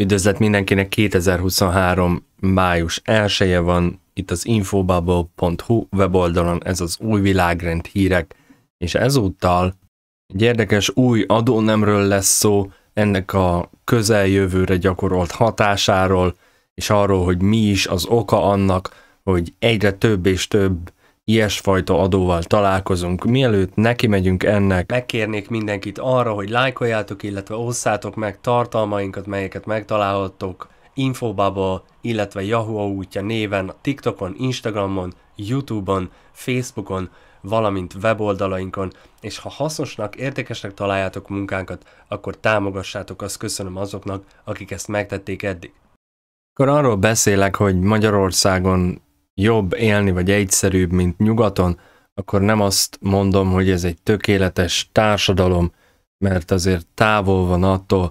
Üdvözlet mindenkinek, 2023 május 1 van, itt az infobubble.hu weboldalon ez az új világrend hírek, és ezúttal egy érdekes új adónemről lesz szó, ennek a közeljövőre gyakorolt hatásáról, és arról, hogy mi is az oka annak, hogy egyre több és több ilyesfajta adóval találkozunk. Mielőtt neki megyünk ennek, megkérnék mindenkit arra, hogy lájkoljátok, illetve osszátok meg tartalmainkat, melyeket megtalálhattok Infobubble, illetve Yahoo útja néven, TikTokon, Instagramon, Youtube-on, Facebookon, valamint weboldalainkon, és ha hasznosnak, értékesnek találjátok munkánkat, akkor támogassátok, azt köszönöm azoknak, akik ezt megtették eddig. Akkor arról beszélek, hogy Magyarországon jobb élni, vagy egyszerűbb, mint nyugaton, akkor nem azt mondom, hogy ez egy tökéletes társadalom, mert azért távol van attól,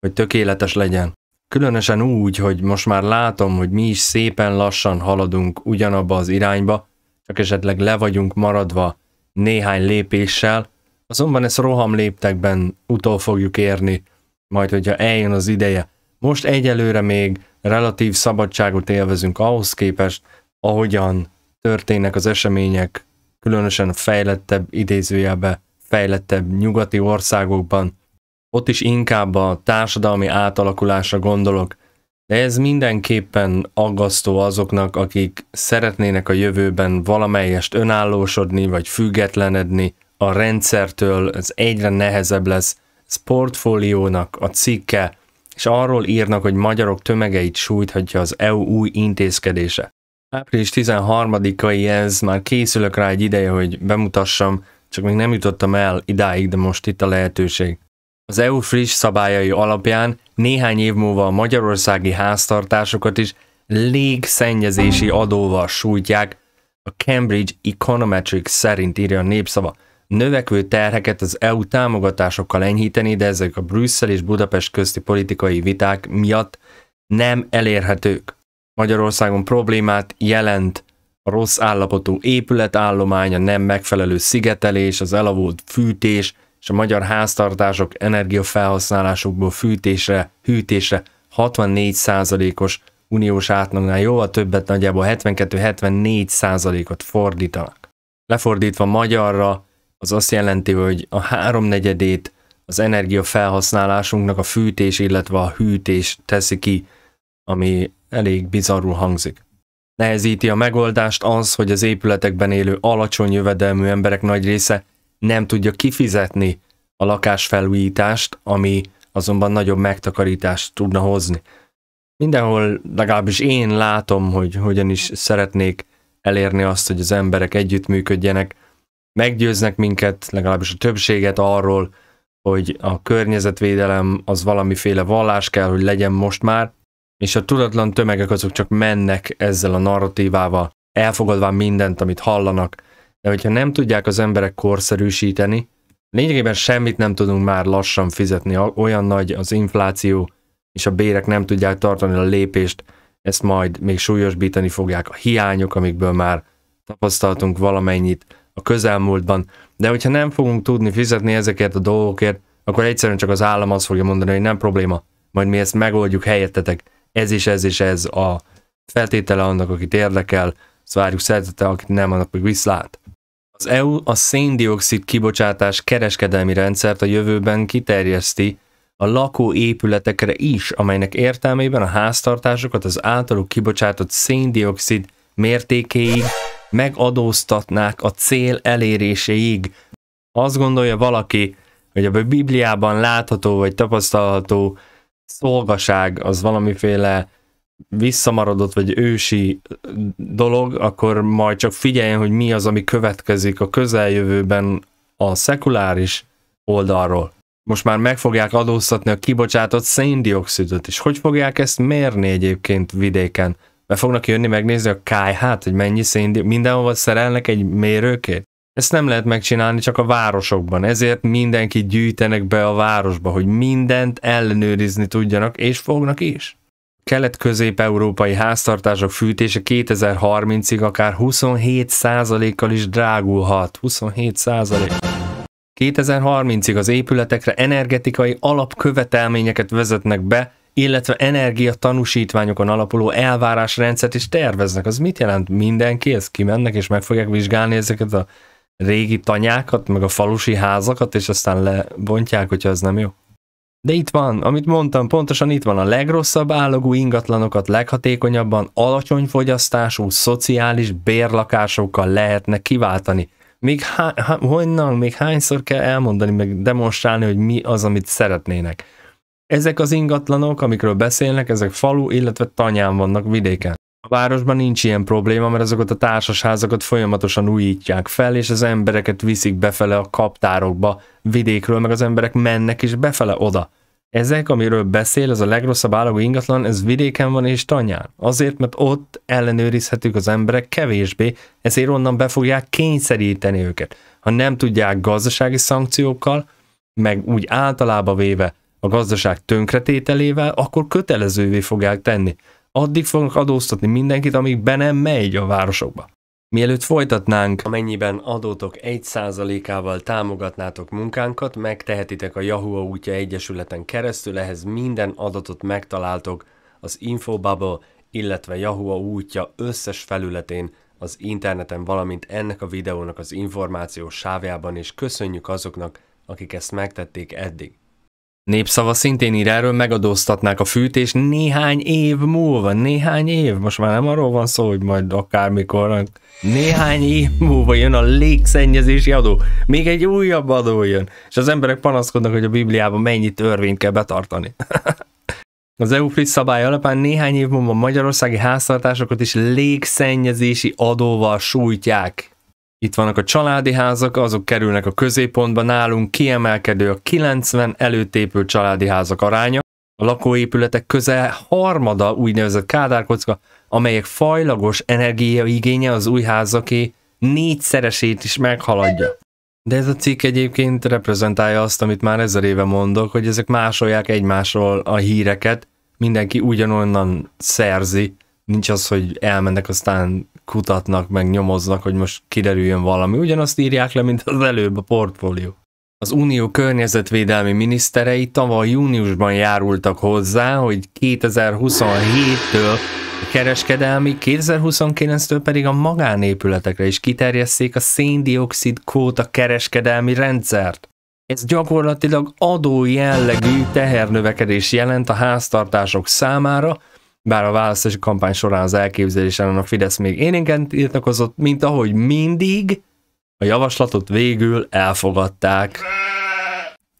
hogy tökéletes legyen. Különösen úgy, hogy most már látom, hogy mi is szépen lassan haladunk ugyanabba az irányba, csak esetleg le vagyunk maradva néhány lépéssel, azonban ezt roham léptekben utol fogjuk érni, majd hogyha eljön az ideje. Most egyelőre még relatív szabadságot élvezünk ahhoz képest, ahogyan történnek az események, különösen a fejlettebb idézőjelbe, fejlettebb nyugati országokban, ott is inkább a társadalmi átalakulásra gondolok, de ez mindenképpen aggasztó azoknak, akik szeretnének a jövőben valamelyest önállósodni vagy függetlenedni a rendszertől, ez egyre nehezebb lesz. Ez portfóliónak a cikke, és arról írnak, hogy magyarok tömegeit sújthatja az EU új intézkedése. Április 13-ai ez, már készülök rá egy ideje, hogy bemutassam, csak még nem jutottam el idáig, de most itt a lehetőség. Az EU friss szabályai alapján néhány év múlva a magyarországi háztartásokat is légszennyezési adóval sújtják, a Cambridge Econometrics szerint írja a népszava. Növekvő terheket az EU támogatásokkal enyhíteni, de ezek a Brüsszel és Budapest közti politikai viták miatt nem elérhetők. Magyarországon problémát jelent a rossz állapotú épületállomány, a nem megfelelő szigetelés, az elavult fűtés és a magyar háztartások energiafelhasználásukból fűtésre, hűtésre 64%-os uniós átlagnál jóval többet, nagyjából 72-74%-ot fordítanak. Lefordítva magyarra, az azt jelenti, hogy a háromnegyedét az energiafelhasználásunknak a fűtés, illetve a hűtés teszi ki, ami elég bizarrul hangzik. Nehezíti a megoldást az, hogy az épületekben élő alacsony jövedelmű emberek nagy része nem tudja kifizetni a lakásfelújítást, ami azonban nagyobb megtakarítást tudna hozni. Mindenhol legalábbis én látom, hogy hogyan is szeretnék elérni azt, hogy az emberek együttműködjenek, meggyőznek minket, legalábbis a többséget arról, hogy a környezetvédelem az valamiféle vallás kell, hogy legyen most már, és a tudatlan tömegek azok csak mennek ezzel a narratívával, elfogadván mindent, amit hallanak, de hogyha nem tudják az emberek korszerűsíteni, lényegében semmit nem tudunk már lassan fizetni, olyan nagy az infláció, és a bérek nem tudják tartani a lépést, ezt majd még súlyosbítani fogják a hiányok, amikből már tapasztaltunk valamennyit a közelmúltban, de hogyha nem fogunk tudni fizetni ezeket a dolgokért, akkor egyszerűen csak az állam azt fogja mondani, hogy nem probléma, majd mi ezt megoldjuk helyettetek, ez is ez is ez a feltétele annak, akit érdekel, ezt várjuk szeretettel, akit nem, annak meg viszlát. Az EU a széndiokszid kibocsátás kereskedelmi rendszert a jövőben kiterjeszti a lakó épületekre is, amelynek értelmében a háztartásokat az általuk kibocsátott széndiokszid mértékéig megadóztatnák a cél eléréséig. Azt gondolja valaki, hogy a Bibliában látható vagy tapasztalható szolgaság az valamiféle visszamaradott vagy ősi dolog, akkor majd csak figyeljen, hogy mi az, ami következik a közeljövőben a szekuláris oldalról. Most már meg fogják adóztatni a kibocsátott széndiokszidot is. Hogy fogják ezt mérni egyébként vidéken? Be fognak jönni megnézni a kájhát, hogy mennyi széndiokszid, mindenhol szerelnek egy mérőkét? Ezt nem lehet megcsinálni csak a városokban, ezért mindenki gyűjtenek be a városba, hogy mindent ellenőrizni tudjanak, és fognak is. Kelet-közép-európai háztartások fűtése 2030-ig akár 27%-kal is drágulhat. 27%. 2030-ig az épületekre energetikai alapkövetelményeket vezetnek be, illetve energia tanúsítványokon alapuló elvárásrendszert is terveznek. Az mit jelent? Mindenki ezt kimennek és meg fogják vizsgálni ezeket a régi tanyákat, meg a falusi házakat, és aztán lebontják, hogyha ez nem jó. De itt van, amit mondtam, pontosan itt van a legrosszabb állagú ingatlanokat leghatékonyabban, alacsony fogyasztású, szociális bérlakásokkal lehetne kiváltani. Még há- há- honnan, még hányszor kell elmondani, meg demonstrálni, hogy mi az, amit szeretnének. Ezek az ingatlanok, amikről beszélnek, ezek falu, illetve tanyán vannak vidéken. A városban nincs ilyen probléma, mert azokat a társasházakat folyamatosan újítják fel, és az embereket viszik befele a kaptárokba vidékről, meg az emberek mennek is befele oda. Ezek, amiről beszél, ez a legrosszabb állagú ingatlan, ez vidéken van és tanyán. Azért, mert ott ellenőrizhetők az emberek kevésbé, ezért onnan be fogják kényszeríteni őket. Ha nem tudják gazdasági szankciókkal, meg úgy általában véve a gazdaság tönkretételével, akkor kötelezővé fogják tenni addig fognak adóztatni mindenkit, amíg be nem megy a városokba. Mielőtt folytatnánk, amennyiben adótok 1%-ával támogatnátok munkánkat, megtehetitek a Yahoo útja egyesületen keresztül, ehhez minden adatot megtaláltok az Infobubble, illetve Yahoo útja összes felületén, az interneten, valamint ennek a videónak az információs sávjában, és köszönjük azoknak, akik ezt megtették eddig. Népszava szintén ír erről, megadóztatnák a fűtés néhány év múlva, néhány év, most már nem arról van szó, hogy majd akármikor, néhány év múlva jön a légszennyezési adó, még egy újabb adó jön, és az emberek panaszkodnak, hogy a Bibliában mennyi törvényt kell betartani. Az EU friss szabály alapján néhány év múlva magyarországi háztartásokat is légszennyezési adóval sújtják. Itt vannak a családi házak, azok kerülnek a középpontba, nálunk kiemelkedő a 90 előtt épült családi házak aránya, a lakóépületek közel harmada úgynevezett kádárkocka, amelyek fajlagos energiaigénye az új házaké négyszeresét is meghaladja. De ez a cikk egyébként reprezentálja azt, amit már ezer éve mondok, hogy ezek másolják egymásról a híreket, mindenki ugyanonnan szerzi, nincs az, hogy elmennek aztán kutatnak, meg nyomoznak, hogy most kiderüljön valami. Ugyanazt írják le, mint az előbb a portfólió. Az Unió környezetvédelmi miniszterei tavaly júniusban járultak hozzá, hogy 2027-től a kereskedelmi, 2029-től pedig a magánépületekre is kiterjesszék a széndiokszid kóta kereskedelmi rendszert. Ez gyakorlatilag adó jellegű tehernövekedés jelent a háztartások számára, bár a választási kampány során az elképzelés ellen a Fidesz még énénken tiltakozott, mint ahogy mindig a javaslatot végül elfogadták.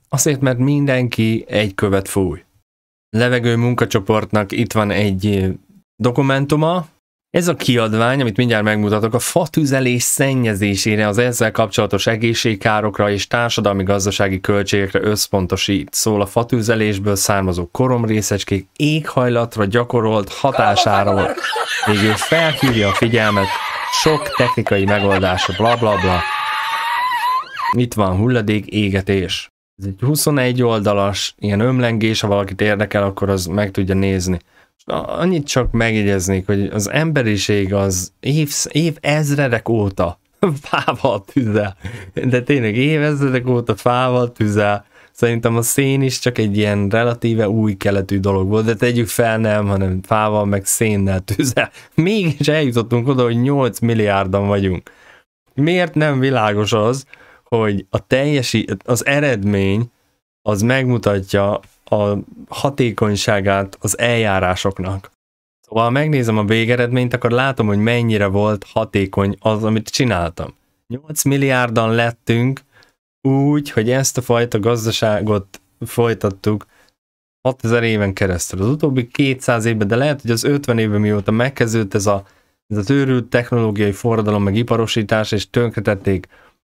Azért, mert mindenki egy követ fúj. Levegő munkacsoportnak itt van egy eh, dokumentuma, ez a kiadvány, amit mindjárt megmutatok, a fatüzelés szennyezésére, az ezzel kapcsolatos egészségkárokra és társadalmi-gazdasági költségekre összpontosít. Szól a fatüzelésből származó koromrészecskék éghajlatra gyakorolt hatásáról. Végül felhívja a figyelmet sok technikai megoldásra, bla bla bla. Itt van hulladék égetés. Ez egy 21 oldalas ilyen ömlengés, ha valakit érdekel, akkor az meg tudja nézni annyit csak megjegyeznék, hogy az emberiség az év, év ezredek óta fával tüzel. De tényleg ezredek óta fával tüzel. Szerintem a szén is csak egy ilyen relatíve új keletű dolog volt, de tegyük fel nem, hanem fával meg szénnel tüzel. Mégis eljutottunk oda, hogy 8 milliárdan vagyunk. Miért nem világos az, hogy a teljesi, az eredmény az megmutatja a hatékonyságát az eljárásoknak. Szóval ha megnézem a végeredményt, akkor látom, hogy mennyire volt hatékony az, amit csináltam. 8 milliárdan lettünk úgy, hogy ezt a fajta gazdaságot folytattuk 6000 éven keresztül. Az utóbbi 200 évben, de lehet, hogy az 50 évben mióta megkezdődött ez a, ez a őrült technológiai forradalom, meg iparosítás, és tönkretették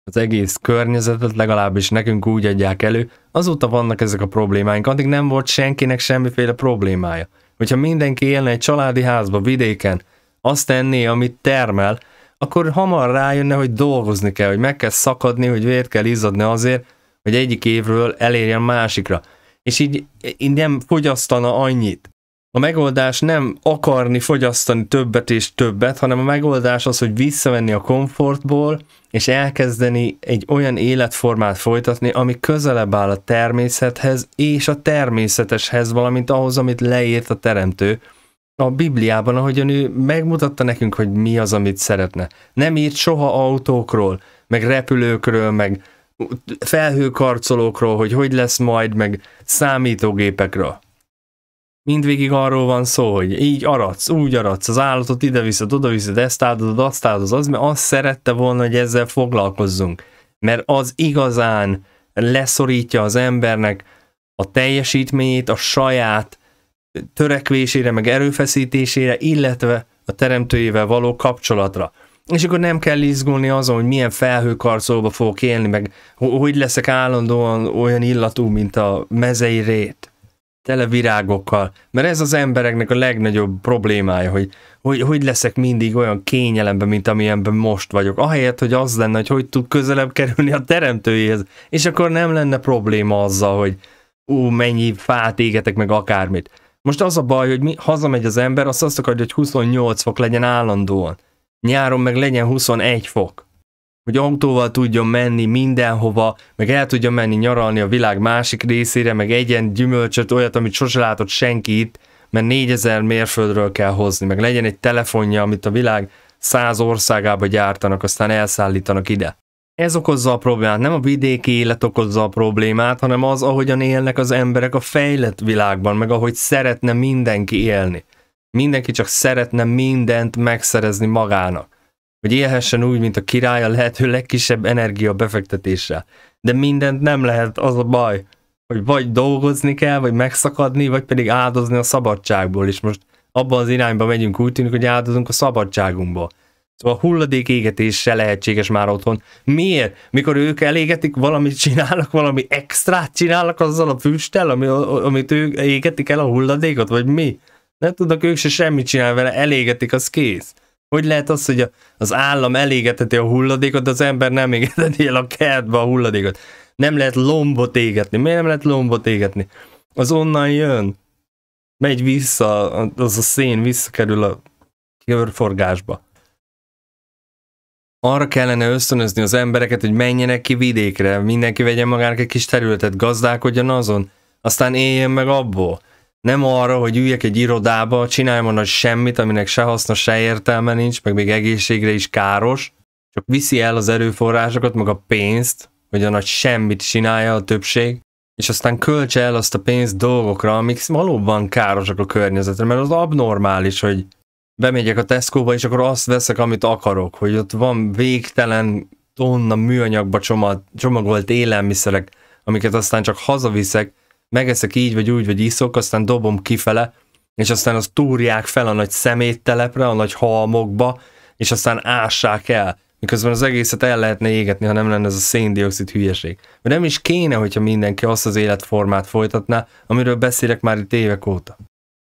az egész környezetet, legalábbis nekünk úgy adják elő. Azóta vannak ezek a problémáink, addig nem volt senkinek semmiféle problémája. Hogyha mindenki élne egy családi házba, vidéken, azt tenné, amit termel, akkor hamar rájönne, hogy dolgozni kell, hogy meg kell szakadni, hogy vért kell izzadni azért, hogy egyik évről elérjen másikra. És így, így nem fogyasztana annyit a megoldás nem akarni fogyasztani többet és többet, hanem a megoldás az, hogy visszamenni a komfortból, és elkezdeni egy olyan életformát folytatni, ami közelebb áll a természethez és a természeteshez, valamint ahhoz, amit leírt a teremtő. A Bibliában, ahogyan ő megmutatta nekünk, hogy mi az, amit szeretne. Nem írt soha autókról, meg repülőkről, meg felhőkarcolókról, hogy hogy lesz majd, meg számítógépekről Mindvégig arról van szó, hogy így aratsz, úgy aratsz, az állatot ide viszed, oda viszed, ezt áldozod, azt áldozod, az, mert azt szerette volna, hogy ezzel foglalkozzunk. Mert az igazán leszorítja az embernek a teljesítményét, a saját törekvésére, meg erőfeszítésére, illetve a teremtőjével való kapcsolatra. És akkor nem kell izgulni azon, hogy milyen felhőkarcolóba fogok élni, meg hogy leszek állandóan olyan illatú, mint a mezei rét tele virágokkal, mert ez az embereknek a legnagyobb problémája, hogy hogy, hogy leszek mindig olyan kényelemben, mint amilyenben most vagyok, ahelyett, hogy az lenne, hogy hogy tud közelebb kerülni a teremtőjéhez, és akkor nem lenne probléma azzal, hogy ú, mennyi fát égetek meg akármit. Most az a baj, hogy mi, hazamegy az ember, azt azt akarja, hogy 28 fok legyen állandóan. Nyáron meg legyen 21 fok hogy autóval tudjon menni mindenhova, meg el tudja menni nyaralni a világ másik részére, meg egyen gyümölcsöt, olyat, amit sose látott senki itt, mert 4000 mérföldről kell hozni, meg legyen egy telefonja, amit a világ száz országába gyártanak, aztán elszállítanak ide. Ez okozza a problémát, nem a vidéki élet okozza a problémát, hanem az, ahogyan élnek az emberek a fejlett világban, meg ahogy szeretne mindenki élni. Mindenki csak szeretne mindent megszerezni magának hogy élhessen úgy, mint a király a lehető legkisebb energia befektetéssel. De mindent nem lehet, az a baj, hogy vagy dolgozni kell, vagy megszakadni, vagy pedig áldozni a szabadságból, és most abban az irányba megyünk, úgy tűnik, hogy áldozunk a szabadságunkba. Szóval a hulladék égetés se lehetséges már otthon. Miért? Mikor ők elégetik, valamit csinálnak, valami extrát csinálnak azzal a füsttel, ami, amit ők égetik el a hulladékot, vagy mi? Nem tudnak ők se semmit csinálni vele, elégetik, az kész. Hogy lehet az, hogy az állam elégeteti a hulladékot, de az ember nem égeteti el a kertbe a hulladékot? Nem lehet lombot égetni. Miért nem lehet lombot égetni? Az onnan jön. Megy vissza, az a szén visszakerül a körforgásba. Arra kellene ösztönözni az embereket, hogy menjenek ki vidékre, mindenki vegyen magának egy kis területet, gazdálkodjon azon, aztán éljen meg abból nem arra, hogy üljek egy irodába, csináljam onnan semmit, aminek se haszna, se értelme nincs, meg még egészségre is káros, csak viszi el az erőforrásokat, meg a pénzt, hogy a nagy semmit csinálja a többség, és aztán költse el azt a pénzt dolgokra, amik valóban károsak a környezetre, mert az abnormális, hogy bemegyek a Tesco-ba, és akkor azt veszek, amit akarok, hogy ott van végtelen tonna műanyagba csomagolt élelmiszerek, amiket aztán csak hazaviszek, megeszek így, vagy úgy, vagy iszok, aztán dobom kifele, és aztán az túrják fel a nagy szeméttelepre, a nagy halmokba, és aztán ássák el. Miközben az egészet el lehetne égetni, ha nem lenne ez a széndiokszid hülyeség. Mert nem is kéne, hogyha mindenki azt az életformát folytatná, amiről beszélek már itt évek óta.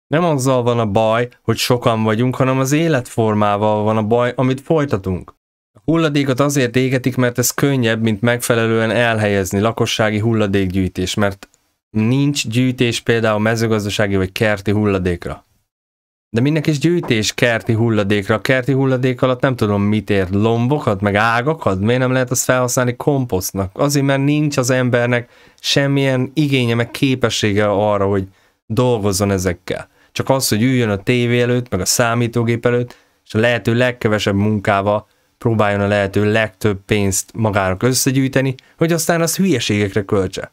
Nem azzal van a baj, hogy sokan vagyunk, hanem az életformával van a baj, amit folytatunk. A hulladékot azért égetik, mert ez könnyebb, mint megfelelően elhelyezni lakossági hulladékgyűjtés, mert nincs gyűjtés például mezőgazdasági vagy kerti hulladékra. De minek is gyűjtés kerti hulladékra? A kerti hulladék alatt nem tudom mit ért, lombokat, meg ágakat? Miért nem lehet azt felhasználni komposztnak? Azért, mert nincs az embernek semmilyen igénye, meg képessége arra, hogy dolgozzon ezekkel. Csak az, hogy üljön a tévé előtt, meg a számítógép előtt, és a lehető legkevesebb munkával próbáljon a lehető legtöbb pénzt magának összegyűjteni, hogy aztán azt hülyeségekre költse.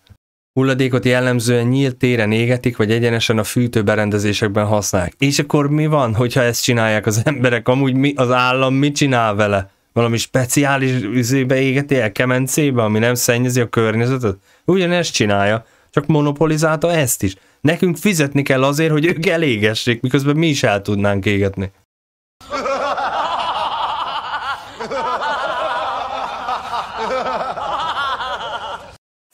Hulladékot jellemzően nyílt téren égetik, vagy egyenesen a fűtőberendezésekben használják. És akkor mi van, hogyha ezt csinálják az emberek? Amúgy mi, az állam mit csinál vele? Valami speciális üzébe égeti el kemencébe, ami nem szennyezi a környezetet? Ugyanezt csinálja, csak monopolizálta ezt is. Nekünk fizetni kell azért, hogy ők elégessék, miközben mi is el tudnánk égetni.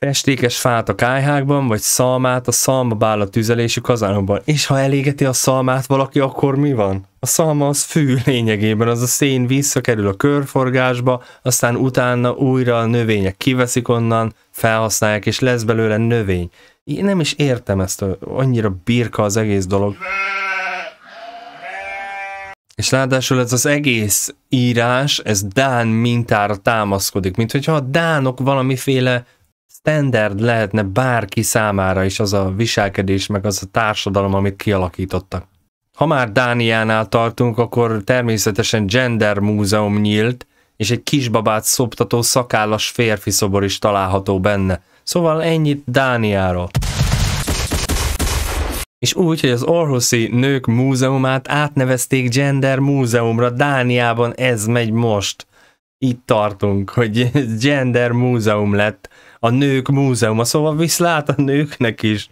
festékes fát a kájhákban, vagy szalmát a szalma bála tüzelésű kazánokban. És ha elégeti a szalmát valaki, akkor mi van? A szalma az fű lényegében, az a szén visszakerül a körforgásba, aztán utána újra a növények kiveszik onnan, felhasználják, és lesz belőle növény. Én nem is értem ezt, annyira birka az egész dolog. És ráadásul ez az egész írás, ez Dán mintára támaszkodik, mint hogyha a Dánok valamiféle standard lehetne bárki számára is az a viselkedés, meg az a társadalom, amit kialakítottak. Ha már Dániánál tartunk, akkor természetesen Gender Múzeum nyílt, és egy kisbabát szoptató szakállas férfi szobor is található benne. Szóval ennyit Dániáról. És úgy, hogy az Orhuszi Nők Múzeumát átnevezték Gender Múzeumra, Dániában ez megy most. Itt tartunk, hogy Gender Múzeum lett, a nők múzeuma, szóval viszlát a nőknek is.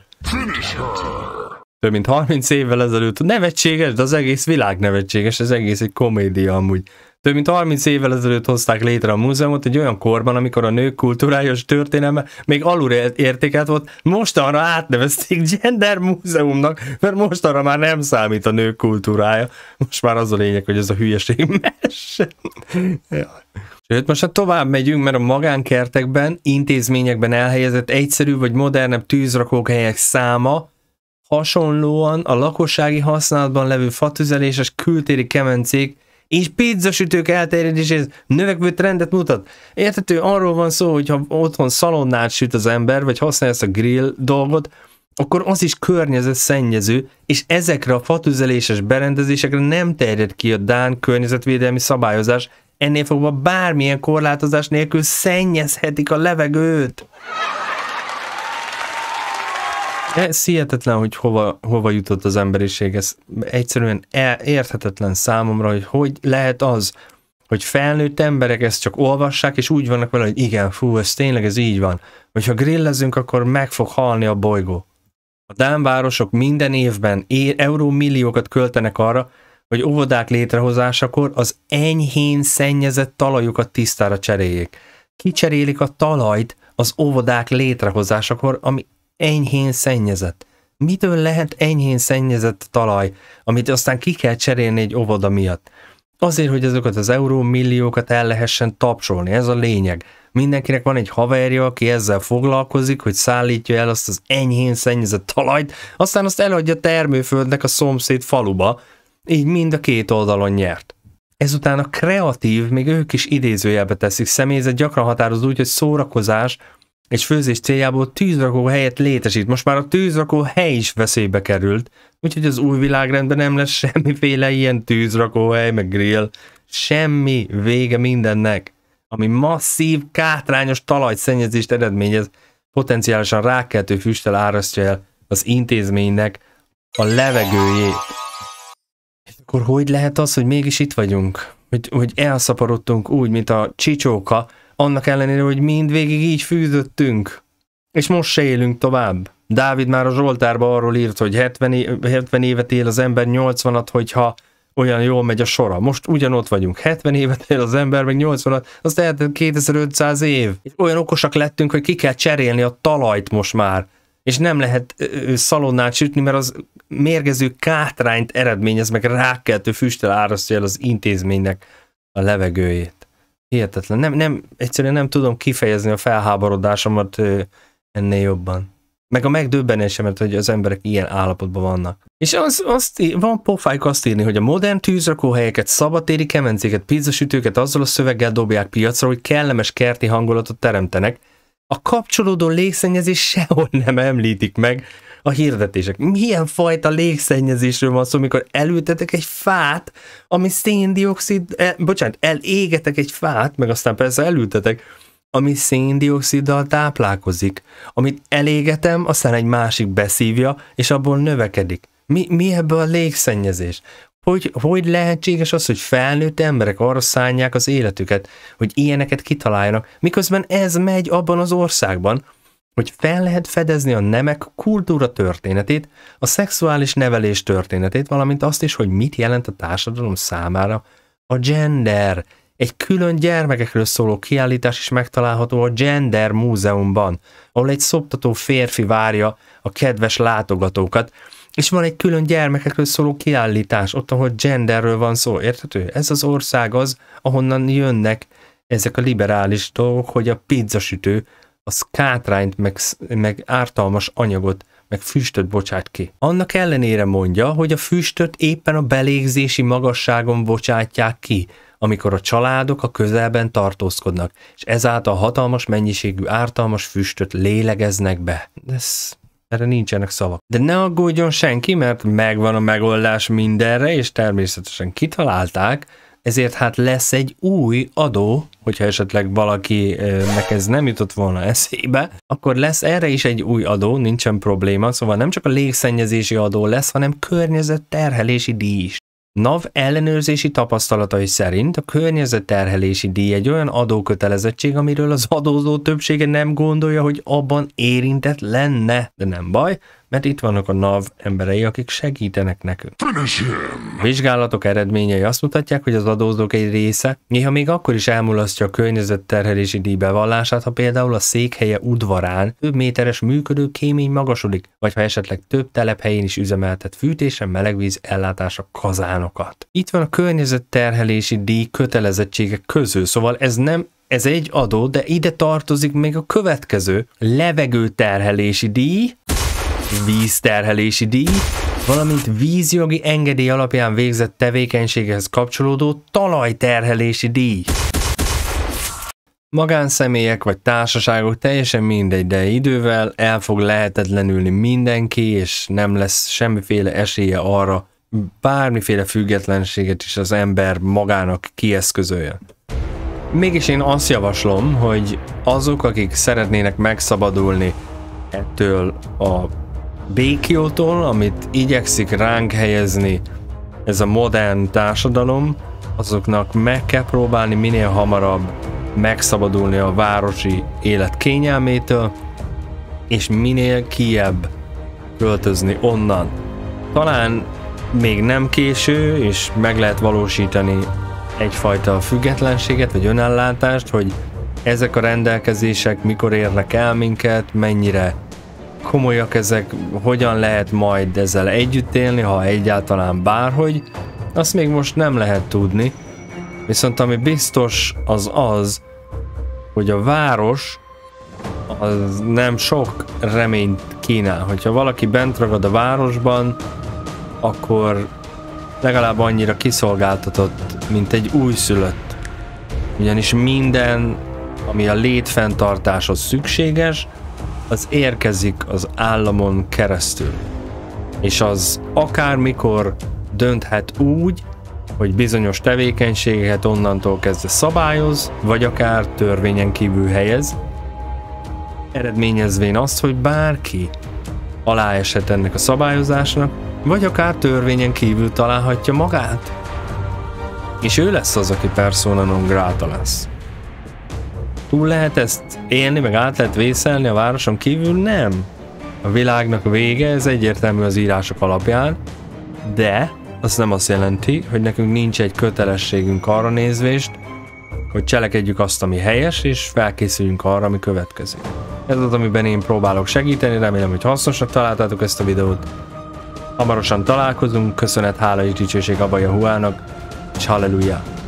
Több mint 30 évvel ezelőtt nevetséges, de az egész világ nevetséges, az egész egy komédia amúgy. Több mint 30 évvel ezelőtt hozták létre a múzeumot egy olyan korban, amikor a nők kulturális történelme még alul értékelt volt, mostanra átnevezték gender múzeumnak, mert mostanra már nem számít a nők kultúrája. Most már az a lényeg, hogy ez a hülyeség messen. Sőt, most már hát tovább megyünk, mert a magánkertekben, intézményekben elhelyezett egyszerű vagy modernebb helyek száma hasonlóan a lakossági használatban levő fatüzeléses kültéri kemencék és pizzasütők elterjedéséhez növekvő trendet mutat. Értető, arról van szó, hogy ha otthon szalonnát süt az ember, vagy használja ezt a grill dolgot, akkor az is környezet szennyező, és ezekre a fatüzeléses berendezésekre nem terjed ki a Dán környezetvédelmi szabályozás, ennél fogva bármilyen korlátozás nélkül szennyezhetik a levegőt. Ez hihetetlen, hogy hova, hova jutott az emberiség. Ez egyszerűen e, érthetetlen számomra, hogy hogy lehet az, hogy felnőtt emberek ezt csak olvassák, és úgy vannak vele, hogy igen, fú, ez tényleg ez így van. Vagy ha grillezünk, akkor meg fog halni a bolygó. A dánvárosok minden évben eurómilliókat költenek arra, hogy óvodák létrehozásakor az enyhén szennyezett talajukat tisztára cseréljék. Kicserélik a talajt az óvodák létrehozásakor, ami enyhén szennyezett. Mitől lehet enyhén szennyezett talaj, amit aztán ki kell cserélni egy óvoda miatt? Azért, hogy ezeket az eurómilliókat el lehessen tapsolni, ez a lényeg. Mindenkinek van egy haverja, aki ezzel foglalkozik, hogy szállítja el azt az enyhén szennyezett talajt, aztán azt eladja termőföldnek a szomszéd faluba, így mind a két oldalon nyert. Ezután a kreatív, még ők is idézőjelbe teszik személyzet, gyakran határoz úgy, hogy szórakozás, és főzés céljából tűzrakó helyet létesít. Most már a tűzrakó hely is veszélybe került, úgyhogy az új világrendben nem lesz semmiféle ilyen tűzrakó hely, meg grill. Semmi vége mindennek, ami masszív, kátrányos talajszennyezést eredményez, potenciálisan rákeltő füsttel árasztja el az intézménynek a levegőjét. És akkor hogy lehet az, hogy mégis itt vagyunk? Hogy, hogy elszaporodtunk úgy, mint a csicsóka, annak ellenére, hogy mindvégig így fűzöttünk. És most se élünk tovább. Dávid már a Zsoltárba arról írt, hogy 70, 70 évet él az ember, 80-at, hogyha olyan jól megy a sora. Most ugyanott vagyunk, 70 évet él az ember, meg 80-at, az tehát 2500 év. Olyan okosak lettünk, hogy ki kell cserélni a talajt most már, és nem lehet szalonnát sütni, mert az mérgező kátrányt eredményez, meg rákeltő füsttel árasztja el az intézménynek a levegőjét. Hihetetlen. Nem, nem, egyszerűen nem tudom kifejezni a felháborodásomat ennél jobban. Meg a megdöbbenésemet, hogy az emberek ilyen állapotban vannak. És az, azt ír, van pofájuk azt írni, hogy a modern tűzrakóhelyeket, szabadtéri kemencéket, pizzasütőket azzal a szöveggel dobják piacra, hogy kellemes kerti hangulatot teremtenek. A kapcsolódó légszennyezés sehol nem említik meg, a hirdetések. Milyen fajta légszennyezésről van szó, amikor elültetek egy fát, ami széndiokszid, eh, bocsánat, elégetek egy fát, meg aztán persze elültetek, ami széndioksziddal táplálkozik, amit elégetem, aztán egy másik beszívja, és abból növekedik. Mi, mi ebből a légszennyezés? Hogy, hogy lehetséges az, hogy felnőtt emberek arra szállják az életüket, hogy ilyeneket kitaláljanak, miközben ez megy abban az országban, hogy fel lehet fedezni a nemek kultúra történetét, a szexuális nevelés történetét, valamint azt is, hogy mit jelent a társadalom számára a gender. Egy külön gyermekekről szóló kiállítás is megtalálható a Gender Múzeumban, ahol egy szoptató férfi várja a kedves látogatókat, és van egy külön gyermekekről szóló kiállítás, ott, ahol genderről van szó, érthető? Ez az ország az, ahonnan jönnek ezek a liberális dolgok, hogy a pizzasütő az kátrányt, meg, meg ártalmas anyagot, meg füstöt bocsát ki. Annak ellenére mondja, hogy a füstöt éppen a belégzési magasságon bocsátják ki, amikor a családok a közelben tartózkodnak, és ezáltal hatalmas mennyiségű ártalmas füstöt lélegeznek be. Ez erre nincsenek szavak. De ne aggódjon senki, mert megvan a megoldás mindenre, és természetesen kitalálták, ezért hát lesz egy új adó, hogyha esetleg valaki ez nem jutott volna eszébe, akkor lesz erre is egy új adó, nincsen probléma, szóval nem csak a légszennyezési adó lesz, hanem környezetterhelési díj is. NAV ellenőrzési tapasztalatai szerint a környezetterhelési díj egy olyan adókötelezettség, amiről az adózó többsége nem gondolja, hogy abban érintett lenne, de nem baj, mert itt vannak a NAV emberei, akik segítenek nekünk. A vizsgálatok eredményei azt mutatják, hogy az adózók egy része néha még akkor is elmulasztja a környezetterhelési díj bevallását, ha például a székhelye udvarán több méteres működő kémény magasodik, vagy ha esetleg több telephelyén is üzemeltet fűtése, melegvíz ellátása kazánokat. Itt van a környezetterhelési díj kötelezettségek közül, szóval ez nem ez egy adó, de ide tartozik még a következő levegőterhelési díj, vízterhelési díj, valamint vízjogi engedély alapján végzett tevékenységhez kapcsolódó talajterhelési díj. Magánszemélyek vagy társaságok teljesen mindegy, de idővel el fog lehetetlenülni mindenki, és nem lesz semmiféle esélye arra, bármiféle függetlenséget is az ember magának kieszközölje. Mégis én azt javaslom, hogy azok, akik szeretnének megszabadulni ettől a békjótól, amit igyekszik ránk helyezni ez a modern társadalom, azoknak meg kell próbálni minél hamarabb megszabadulni a városi élet kényelmétől, és minél kiebb költözni onnan. Talán még nem késő, és meg lehet valósítani egyfajta függetlenséget, vagy önellátást, hogy ezek a rendelkezések mikor érnek el minket, mennyire komolyak ezek, hogyan lehet majd ezzel együtt élni, ha egyáltalán bárhogy, azt még most nem lehet tudni. Viszont ami biztos az az, hogy a város az nem sok reményt kínál. Hogyha valaki bent ragad a városban, akkor legalább annyira kiszolgáltatott, mint egy újszülött. Ugyanis minden, ami a létfenntartáshoz szükséges, az érkezik az államon keresztül. És az akármikor dönthet úgy, hogy bizonyos tevékenységeket onnantól kezdve szabályoz, vagy akár törvényen kívül helyez, eredményezvén azt, hogy bárki aláeshet ennek a szabályozásnak, vagy akár törvényen kívül találhatja magát. És ő lesz az, aki persona non grata lesz túl lehet ezt élni, meg át lehet vészelni a városon kívül? Nem. A világnak vége, ez egyértelmű az írások alapján, de az nem azt jelenti, hogy nekünk nincs egy kötelességünk arra nézvést, hogy cselekedjük azt, ami helyes, és felkészüljünk arra, ami következik. Ez az, amiben én próbálok segíteni, remélem, hogy hasznosnak találtátok ezt a videót. Hamarosan találkozunk, köszönet, hála és dicsőség Abaja Huának, és hallelujah!